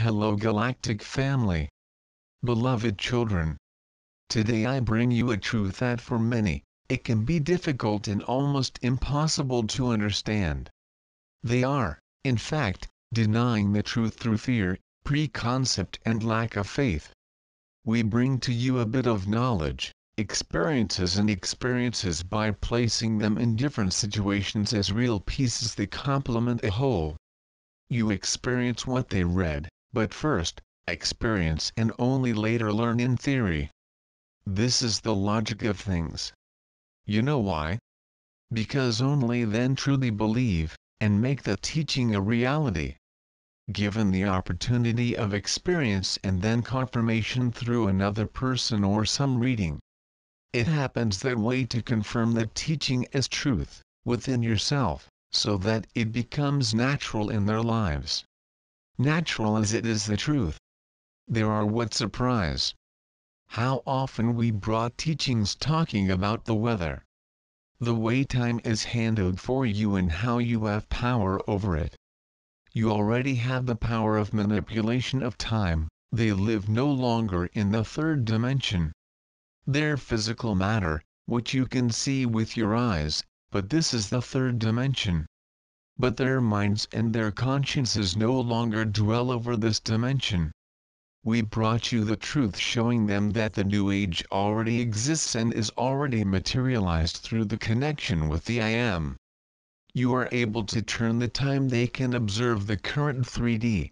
Hello Galactic Family. Beloved children. Today I bring you a truth that for many, it can be difficult and almost impossible to understand. They are, in fact, denying the truth through fear, preconcept and lack of faith. We bring to you a bit of knowledge, experiences and experiences by placing them in different situations as real pieces that complement a whole. You experience what they read, but first, experience and only later learn in theory. This is the logic of things. You know why? Because only then truly believe, and make the teaching a reality. Given the opportunity of experience and then confirmation through another person or some reading, it happens that way to confirm the teaching as truth, within yourself, so that it becomes natural in their lives natural as it is the truth. There are what surprise. How often we brought teachings talking about the weather. The way time is handled for you and how you have power over it. You already have the power of manipulation of time, they live no longer in the third dimension. Their physical matter, which you can see with your eyes, but this is the third dimension but their minds and their consciences no longer dwell over this dimension. We brought you the truth showing them that the New Age already exists and is already materialized through the connection with the I Am. You are able to turn the time they can observe the current 3D.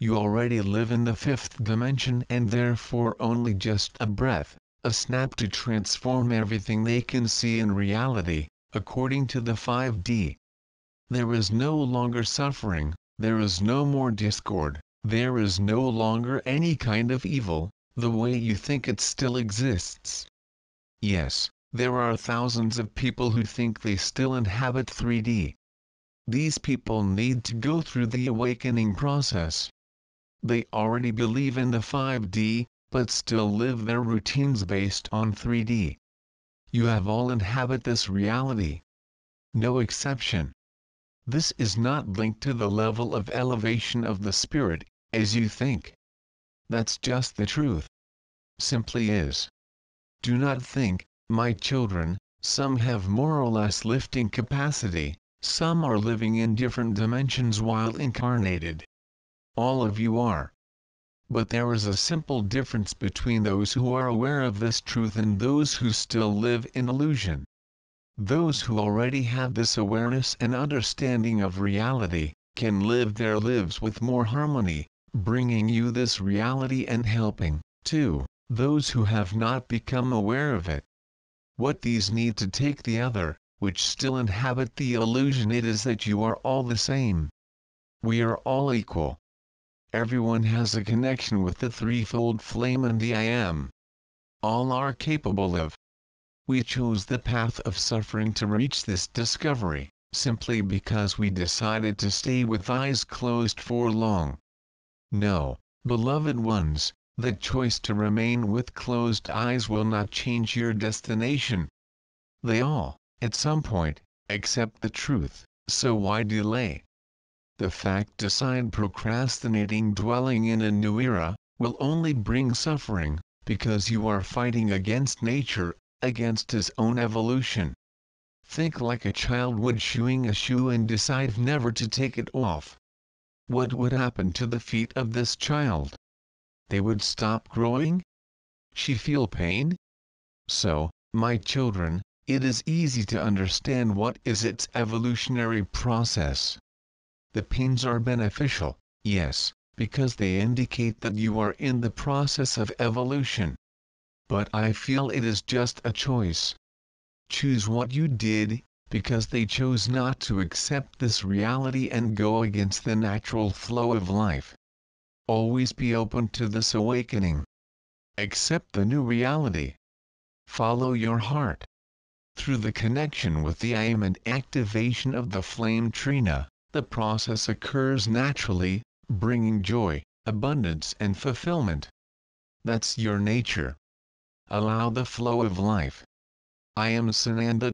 You already live in the fifth dimension and therefore only just a breath, a snap to transform everything they can see in reality, according to the 5D. There is no longer suffering, there is no more discord, there is no longer any kind of evil, the way you think it still exists. Yes, there are thousands of people who think they still inhabit 3D. These people need to go through the awakening process. They already believe in the 5D, but still live their routines based on 3D. You have all inhabit this reality. No exception this is not linked to the level of elevation of the spirit, as you think. That's just the truth. Simply is. Do not think, my children, some have more or less lifting capacity, some are living in different dimensions while incarnated. All of you are. But there is a simple difference between those who are aware of this truth and those who still live in illusion. Those who already have this awareness and understanding of reality, can live their lives with more harmony, bringing you this reality and helping, too, those who have not become aware of it. What these need to take the other, which still inhabit the illusion it is that you are all the same. We are all equal. Everyone has a connection with the threefold flame and the I am. All are capable of, we chose the path of suffering to reach this discovery, simply because we decided to stay with eyes closed for long. No, beloved ones, the choice to remain with closed eyes will not change your destination. They all, at some point, accept the truth, so why delay? The fact decide procrastinating dwelling in a new era, will only bring suffering, because you are fighting against nature against his own evolution. Think like a child would shoeing a shoe and decide never to take it off. What would happen to the feet of this child? They would stop growing? She feel pain? So, my children, it is easy to understand what is its evolutionary process. The pains are beneficial, yes, because they indicate that you are in the process of evolution but I feel it is just a choice. Choose what you did, because they chose not to accept this reality and go against the natural flow of life. Always be open to this awakening. Accept the new reality. Follow your heart. Through the connection with the aim and activation of the flame trina, the process occurs naturally, bringing joy, abundance and fulfillment. That's your nature allow the flow of life. I am Sananda,